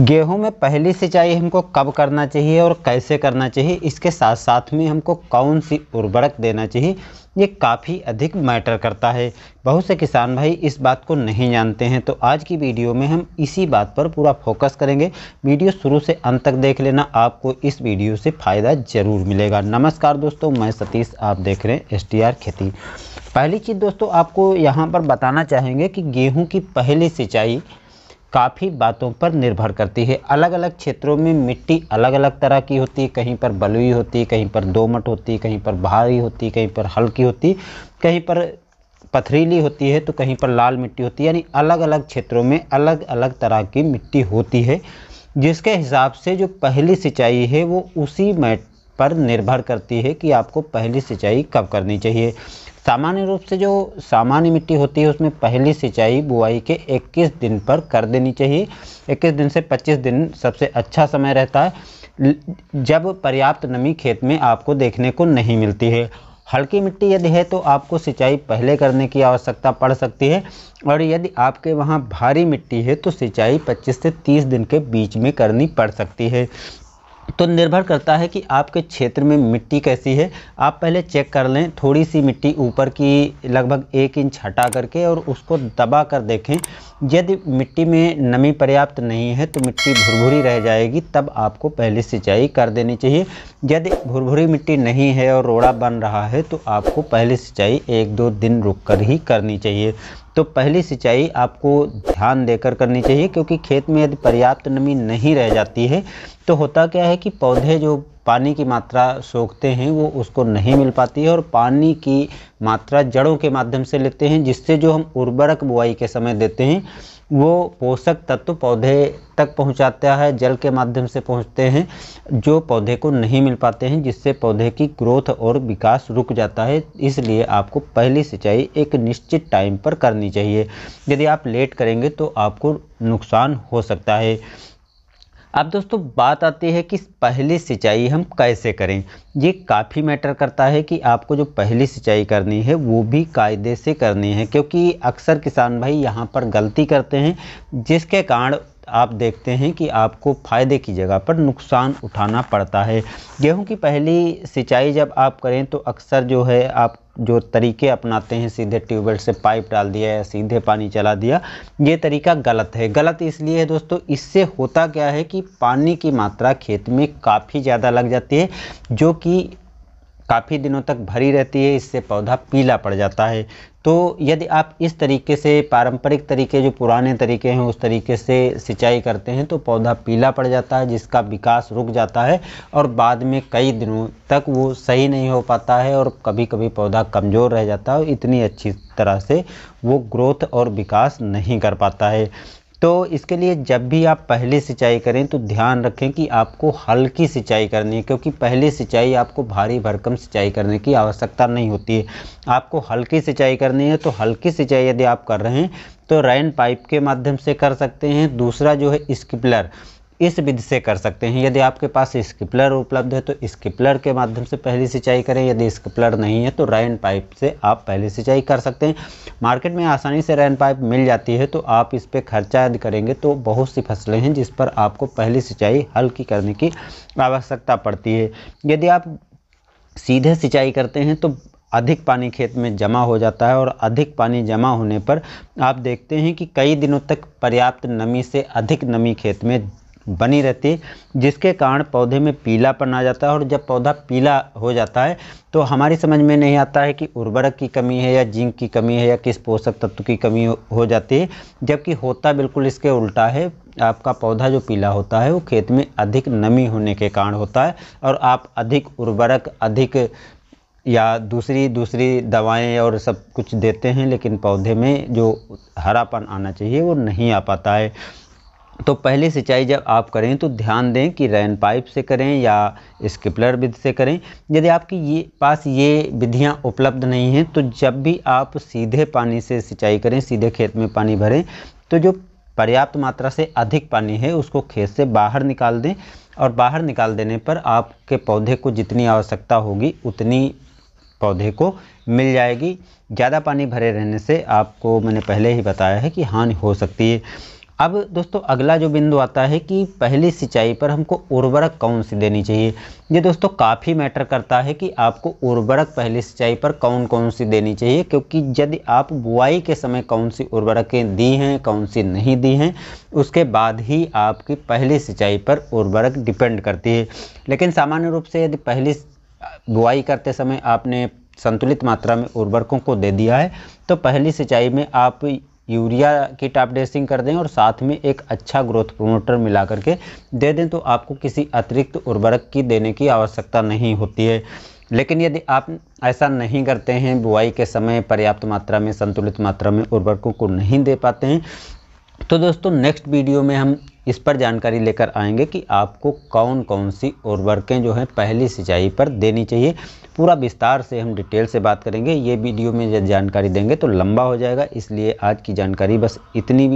गेहूं में पहली सिंचाई हमको कब करना चाहिए और कैसे करना चाहिए इसके साथ साथ में हमको कौन सी उर्वरक देना चाहिए ये काफ़ी अधिक मैटर करता है बहुत से किसान भाई इस बात को नहीं जानते हैं तो आज की वीडियो में हम इसी बात पर पूरा फोकस करेंगे वीडियो शुरू से अंत तक देख लेना आपको इस वीडियो से फ़ायदा ज़रूर मिलेगा नमस्कार दोस्तों मैं सतीश आप देख रहे हैं एस खेती पहली चीज़ दोस्तों आपको यहाँ पर बताना चाहेंगे कि गेहूँ की पहली सिंचाई काफ़ी बातों पर निर्भर करती है अलग अलग क्षेत्रों में मिट्टी अलग अलग तरह की होती है कहीं पर बलुई होती है कहीं पर दोमट होती है कहीं पर भारी होती है कहीं पर हल्की होती कहीं पर पथरीली होती है तो कहीं पर लाल मिट्टी होती है यानी अलग अलग क्षेत्रों में अलग अलग तरह की मिट्टी होती है जिसके हिसाब से जो पहली सिंचाई है वो उसी मैट पर निर्भर करती है कि आपको पहली सिंचाई कब करनी चाहिए सामान्य रूप से जो सामान्य मिट्टी होती है उसमें पहली सिंचाई बुआई के 21 दिन पर कर देनी चाहिए 21 दिन से 25 दिन सबसे अच्छा समय रहता है जब पर्याप्त नमी खेत में आपको देखने को नहीं मिलती है हल्की मिट्टी यदि है तो आपको सिंचाई पहले करने की आवश्यकता पड़ सकती है और यदि आपके वहाँ भारी मिट्टी है तो सिंचाई 25 से 30 दिन के बीच में करनी पड़ सकती है तो निर्भर करता है कि आपके क्षेत्र में मिट्टी कैसी है आप पहले चेक कर लें थोड़ी सी मिट्टी ऊपर की लगभग एक इंच हटा करके और उसको दबा कर देखें यदि मिट्टी में नमी पर्याप्त नहीं है तो मिट्टी भुरभुरी रह जाएगी तब आपको पहले सिंचाई कर देनी चाहिए यदि भुरभुरी मिट्टी नहीं है और रोड़ा बन रहा है तो आपको पहले सिंचाई एक दो दिन रुक कर ही करनी चाहिए तो पहली सिंचाई आपको ध्यान देकर करनी चाहिए क्योंकि खेत में यदि पर्याप्त नमी नहीं रह जाती है तो होता क्या है कि पौधे जो पानी की मात्रा सोखते हैं वो उसको नहीं मिल पाती है और पानी की मात्रा जड़ों के माध्यम से लेते हैं जिससे जो हम उर्वरक बुआई के समय देते हैं वो पोषक तत्व पौधे तक पहुंचाता है जल के माध्यम से पहुंचते हैं जो पौधे को नहीं मिल पाते हैं जिससे पौधे की ग्रोथ और विकास रुक जाता है इसलिए आपको पहली सिंचाई एक निश्चित टाइम पर करनी चाहिए यदि आप लेट करेंगे तो आपको नुकसान हो सकता है अब दोस्तों बात आती है कि पहली सिंचाई हम कैसे करें ये काफ़ी मैटर करता है कि आपको जो पहली सिंचाई करनी है वो भी कायदे से करनी है क्योंकि अक्सर किसान भाई यहाँ पर गलती करते हैं जिसके कारण आप देखते हैं कि आपको फ़ायदे की जगह पर नुकसान उठाना पड़ता है गेहूं की पहली सिंचाई जब आप करें तो अक्सर जो है आप जो तरीके अपनाते हैं सीधे ट्यूबवेल से पाइप डाल दिया या सीधे पानी चला दिया ये तरीका गलत है गलत इसलिए है दोस्तों इससे होता क्या है कि पानी की मात्रा खेत में काफ़ी ज़्यादा लग जाती है जो कि काफ़ी दिनों तक भरी रहती है इससे पौधा पीला पड़ जाता है तो यदि आप इस तरीके से पारंपरिक तरीके जो पुराने तरीके हैं उस तरीके से सिंचाई करते हैं तो पौधा पीला पड़ जाता है जिसका विकास रुक जाता है और बाद में कई दिनों तक वो सही नहीं हो पाता है और कभी कभी पौधा कमज़ोर रह जाता है और इतनी अच्छी तरह से वो ग्रोथ और विकास नहीं कर पाता है तो इसके लिए जब भी आप पहले सिंचाई करें तो ध्यान रखें कि आपको हल्की सिंचाई करनी है क्योंकि पहले सिंचाई आपको भारी भरकम सिंचाई करने की आवश्यकता नहीं होती है आपको हल्की सिंचाई करनी है तो हल्की सिंचाई यदि आप कर रहे हैं तो रैन पाइप के माध्यम से कर सकते हैं दूसरा जो है स्किपलर इस विधि से कर सकते हैं यदि आपके पास स्किपलर उपलब्ध है तो स्किपलर के माध्यम से पहली सिंचाई करें यदि स्किपलर नहीं है तो रैन पाइप से आप पहली सिंचाई कर सकते हैं मार्केट में आसानी से रैन पाइप मिल जाती है तो आप इस पर खर्चा यदि करेंगे तो बहुत सी फसलें हैं जिस पर आपको पहली सिंचाई हल्की करने की आवश्यकता पड़ती है यदि आप सीधे सिंचाई करते हैं तो अधिक पानी खेत में जमा हो जाता है और अधिक पानी जमा होने पर आप देखते हैं कि कई दिनों तक पर्याप्त नमी से अधिक नमी खेत में बनी रहती है जिसके कारण पौधे में पीलापन आ जाता है और जब पौधा पीला हो जाता है तो हमारी समझ में नहीं आता है कि उर्वरक की कमी है या जिंक की कमी है या किस पोषक तत्व की कमी हो जाती है जबकि होता बिल्कुल इसके उल्टा है आपका पौधा जो पीला होता है वो खेत में अधिक नमी होने के कारण होता है और आप अधिक उर्वरक अधिक या दूसरी दूसरी दवाएं और सब कुछ देते हैं लेकिन पौधे में जो हरापन आना चाहिए वो नहीं आ पाता है तो पहली सिंचाई जब आप करें तो ध्यान दें कि रैन पाइप से करें या स्किपलर विधि से करें यदि आपकी ये पास ये विधियां उपलब्ध नहीं हैं तो जब भी आप सीधे पानी से सिंचाई करें सीधे खेत में पानी भरें तो जो पर्याप्त मात्रा से अधिक पानी है उसको खेत से बाहर निकाल दें और बाहर निकाल देने पर आपके पौधे को जितनी आवश्यकता होगी उतनी पौधे को मिल जाएगी ज़्यादा पानी भरे रहने से आपको मैंने पहले ही बताया है कि हानि हो सकती है अब दोस्तों अगला जो बिंदु आता है कि पहली सिंचाई पर हमको उर्वरक कौन सी देनी चाहिए ये दोस्तों काफ़ी मैटर करता है कि आपको उर्वरक पहली सिंचाई पर कौन कौन सी देनी चाहिए क्योंकि यदि आप बुआई के समय कौन सी उर्वरकें दी हैं कौन सी नहीं दी हैं उसके बाद ही आपकी पहली सिंचाई पर उर्वरक डिपेंड करती है लेकिन सामान्य रूप से यदि पहली बुआई करते समय आपने संतुलित मात्रा में उर्वरकों को दे दिया है तो पहली सिंचाई में आप यूरिया की टाप ड्रेसिंग कर दें और साथ में एक अच्छा ग्रोथ प्रोमोटर मिला करके दे दें तो आपको किसी अतिरिक्त उर्वरक की देने की आवश्यकता नहीं होती है लेकिन यदि आप ऐसा नहीं करते हैं बुआई के समय पर्याप्त मात्रा में संतुलित मात्रा में उर्वरकों को नहीं दे पाते हैं तो दोस्तों नेक्स्ट वीडियो में हम इस पर जानकारी लेकर आएंगे कि आपको कौन कौन सी उर्वरकें जो हैं पहली सिंचाई पर देनी चाहिए पूरा विस्तार से हम डिटेल से बात करेंगे ये वीडियो में जानकारी देंगे तो लंबा हो जाएगा इसलिए आज की जानकारी बस इतनी भी